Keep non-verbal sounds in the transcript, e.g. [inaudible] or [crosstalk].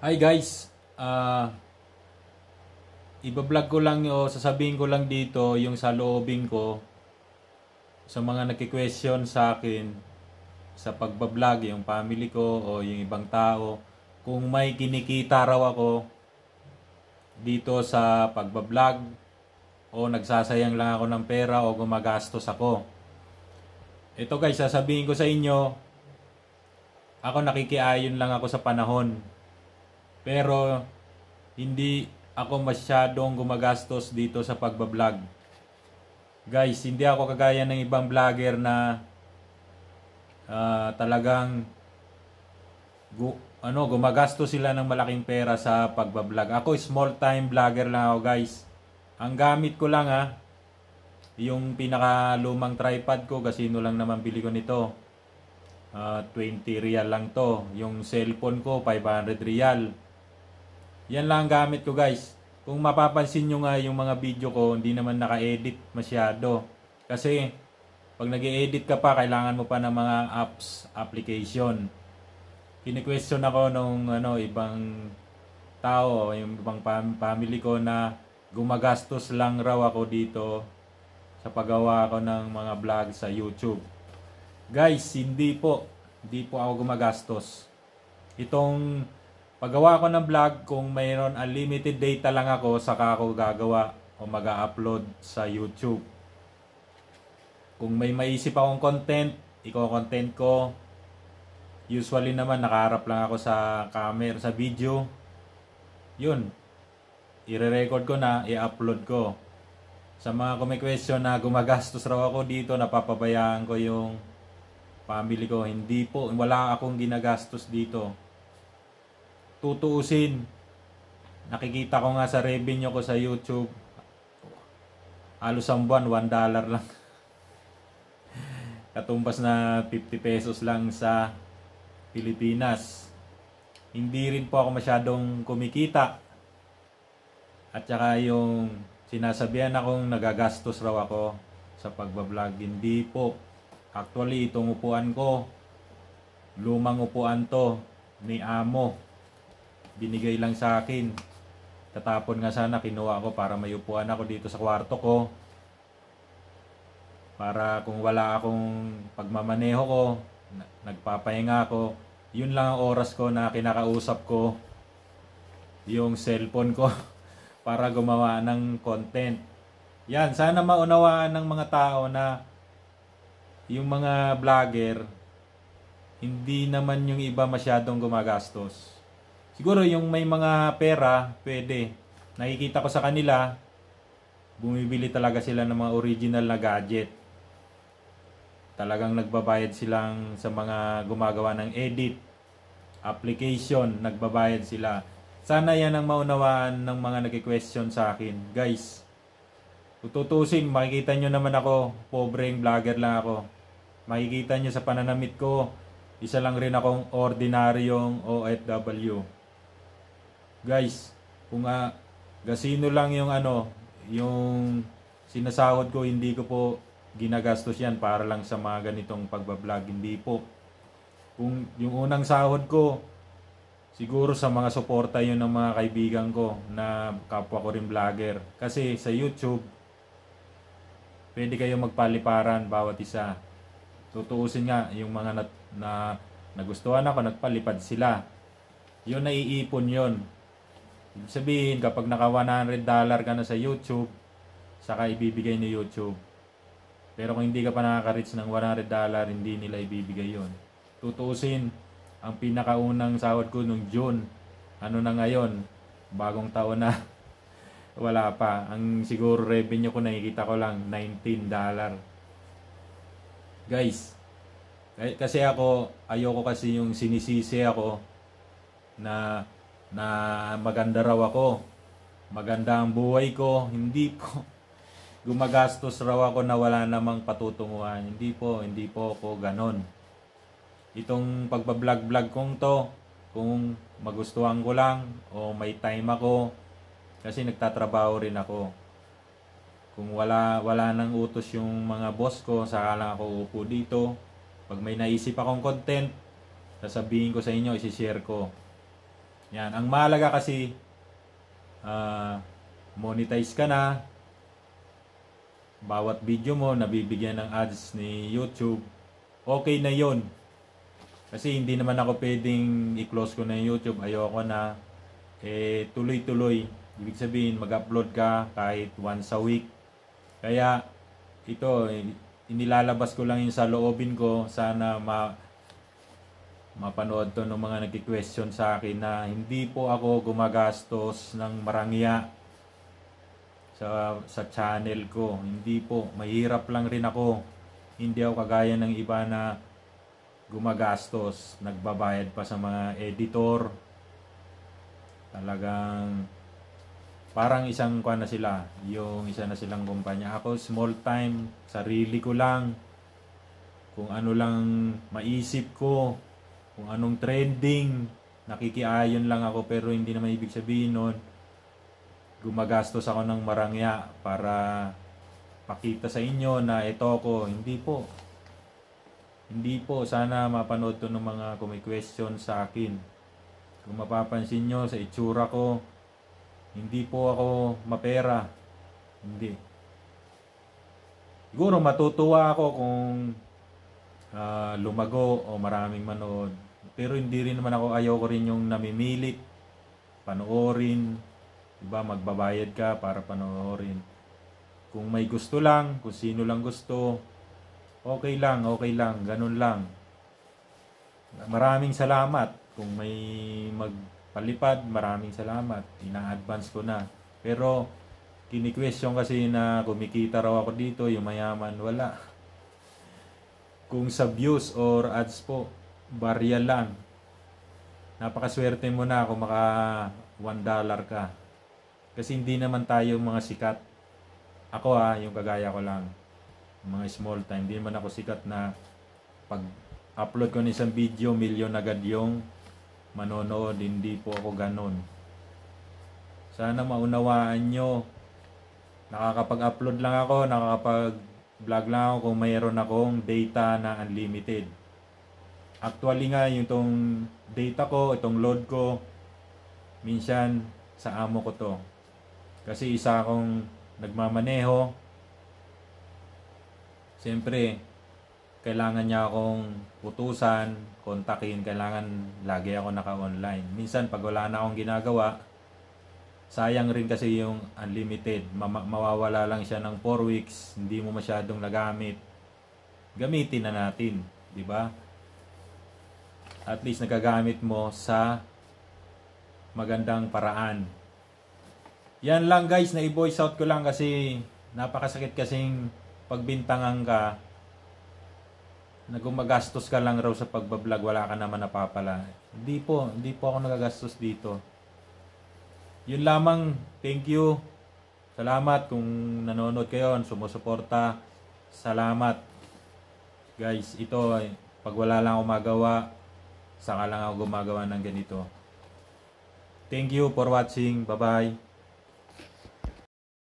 Hi guys, uh, ibablog ko lang o sasabihin ko lang dito yung sa loobing ko sa mga nagki-question sa akin sa pagbablog, yung family ko o yung ibang tao kung may kinikita raw ako dito sa pagbablog o nagsasayang lang ako ng pera o gumagastos ako. Ito guys, sasabihin ko sa inyo, ako nakikiayon lang ako sa panahon pero hindi ako masyadong gumagastos dito sa pagbablog. Guys, hindi ako kagaya ng ibang vlogger na uh, talagang gu ano, gumagastos sila ng malaking pera sa pagbablog. Ako small time vlogger lang ako guys. Ang gamit ko lang ha, ah, yung pinakalumang tripod ko, gasino lang naman bili ko nito. Uh, ah, 20 real lang to. Yung cellphone ko, 500 real yan lang gamit ko guys. Kung mapapansin nyo nga yung mga video ko, hindi naman naka-edit masyado. Kasi pag nag edit ka pa, kailangan mo pa ng mga apps, application. kine question ako nung ano, ibang tao, yung ibang family ko na gumagastos lang raw ako dito sa paggawa ko ng mga vlog sa YouTube. Guys, hindi po. Hindi po ako gumagastos. Itong Paggawa ko ng vlog kung mayroon unlimited data lang ako saka ako gagawa o mag-upload sa YouTube. Kung may maiisip akong content, i-content ko. Usually naman nakaharap lang ako sa camera, sa video. Yun. Ire-record ko na, i-upload ko. Sa mga kumikwestiyon na gumagastos raw ako dito, napapabayaan ko yung family ko. Hindi po, wala akong ginagastos dito tutuusin, nakikita ko nga sa revenue ko sa YouTube, halos ang buwan, 1 dollar lang. [laughs] Katumbas na 50 pesos lang sa Pilipinas. Hindi rin po ako masyadong kumikita. At saka yung sinasabihan akong nagagastos raw ako sa pagbablog. Hindi po. Actually, itong upuan ko, lumang upuan to ni amo binigay lang sa akin. Tatapon nga sana kinuha ko para mayupuan ako dito sa kwarto ko. Para kung wala akong pagmamaneho ko, nagpapahinga ako, yun lang ang oras ko na kinakausap ko yung cellphone ko [laughs] para gumawa ng content. Yan, sana maunawaan ng mga tao na yung mga vlogger, hindi naman yung iba masyadong gumagastos. Siguro yung may mga pera, pwede. Nakikita ko sa kanila, bumibili talaga sila ng mga original na gadget. Talagang nagbabayad silang sa mga gumagawa ng edit, application, nagbabayad sila. Sana yan ang maunawaan ng mga nag-question sa akin. Guys, tututusin, makikita nyo naman ako, pobreng vlogger lang ako. Makikita nyo sa pananamit ko, isa lang rin akong ordinaryong OFW guys, kung uh, gasino lang yung ano, yung sinasahod ko, hindi ko po ginagastos yan para lang sa mga ganitong pagbablog. Hindi po. Kung yung unang sahod ko, siguro sa mga suporta yun ng mga kaibigan ko na kapwa ko rin vlogger. Kasi sa YouTube, pwede kayo magpaliparan bawat isa. Tutuusin nga yung mga na, na nagustuhan ako, nagpalipad sila. Yun, naiipon yun. Sabihin, kapag naka $100 ka na sa YouTube, saka ibibigay ni YouTube. Pero kung hindi ka pa nakaka-reach ng $100, hindi nila ibibigay yon. Tutuusin, ang pinakaunang sahod ko nung June, ano na ngayon, bagong taon na, [laughs] wala pa. Ang siguro revenue ko nakikita ko lang, $19. Guys, eh, kasi ako, ayoko kasi yung sinisisi ako na na maganda raw ako. Maganda ang buhay ko. Hindi po. [laughs] Gumagastos raw ako na wala namang patutunguhan. Hindi po, hindi po ako ganon. Itong pagbablog-vlog kong to, kung magustuhan ko lang o may time ako, kasi nagtatrabaho rin ako. Kung wala, wala nang utos yung mga boss ko, saka lang ako upo dito. Pag may naisip akong content, sasabihin ko sa inyo, isishare ko yan. Ang mahalaga kasi, uh, monetize ka na. Bawat video mo, nabibigyan ng ads ni YouTube. Okay na yon Kasi hindi naman ako pwedeng i-close ko na yung YouTube. Ayoko na. Eh, tuloy-tuloy. Ibig sabihin, mag-upload ka kahit once a week. Kaya, ito, eh, inilalabas ko lang yung sa loobin ko. Sana ma mapanood to ng mga nagki-question sa akin na hindi po ako gumagastos ng marangya sa, sa channel ko. Hindi po. Mahirap lang rin ako. Hindi ako kagaya ng iba na gumagastos. Nagbabayad pa sa mga editor. Talagang parang isang kwa na sila. Yung isa na silang kumpanya. Ako small time. Sarili ko lang. Kung ano lang maisip ko kung anong trending, nakikiayon lang ako pero hindi naman ibig sabihin nun, gumagastos ako ng marangya para pakita sa inyo na ito ako. Hindi po. Hindi po. Sana mapanood to ng mga kung may question sa akin. Kung mapapansin nyo sa itsura ko, hindi po ako mapera. Hindi. Siguro matutuwa ako kung uh, lumago o maraming manood. Pero hindi rin naman ako ayaw ko rin yung namimilit, panoorin, diba? magbabayad ka para panoorin. Kung may gusto lang, kung sino lang gusto, okay lang, okay lang, ganun lang. Maraming salamat kung may magpalipad, maraming salamat. Ina-advance ko na. Pero kini-question kasi na kumikita raw ako dito, yung mayaman wala. Kung sa views or ads po, barya lang. Napakaswerte mo na kung maka 1 dollar ka. Kasi hindi naman tayo mga sikat. Ako ha, yung kagaya ko lang. Mga small time. Hindi naman ako sikat na pag upload ko ng isang video, milyon agad yung manonood. Hindi po ako ganun. Sana maunawaan nyo. Nakakapag-upload lang ako, nakakapag-vlog lang ako kung mayroon akong data na unlimited Actually nga, yung tong data ko, itong load ko, minsan sa amo ko to. Kasi isa akong nagmamaneho. Siyempre, kailangan niya akong utusan, kontakin, kailangan lagi ako naka-online. Minsan pag wala na akong ginagawa, sayang rin kasi yung unlimited. Ma- mawawala lang siya ng 4 weeks, hindi mo masyadong nagamit. Gamitin na natin, 'di ba? at least nagagamit mo sa magandang paraan. Yan lang guys, na i-voice out ko lang kasi napakasakit kasing pagbintangan ka na gumagastos ka lang raw sa pagbablog, wala ka naman napapala. Hindi po, hindi po ako nagagastos dito. Yun lamang, thank you. Salamat kung nanonood kayo, sumusuporta. Salamat. Guys, ito, ay eh, pag wala lang ako magawa, Saka lang ako gumagawa ng ganito. Thank you for watching. Bye-bye.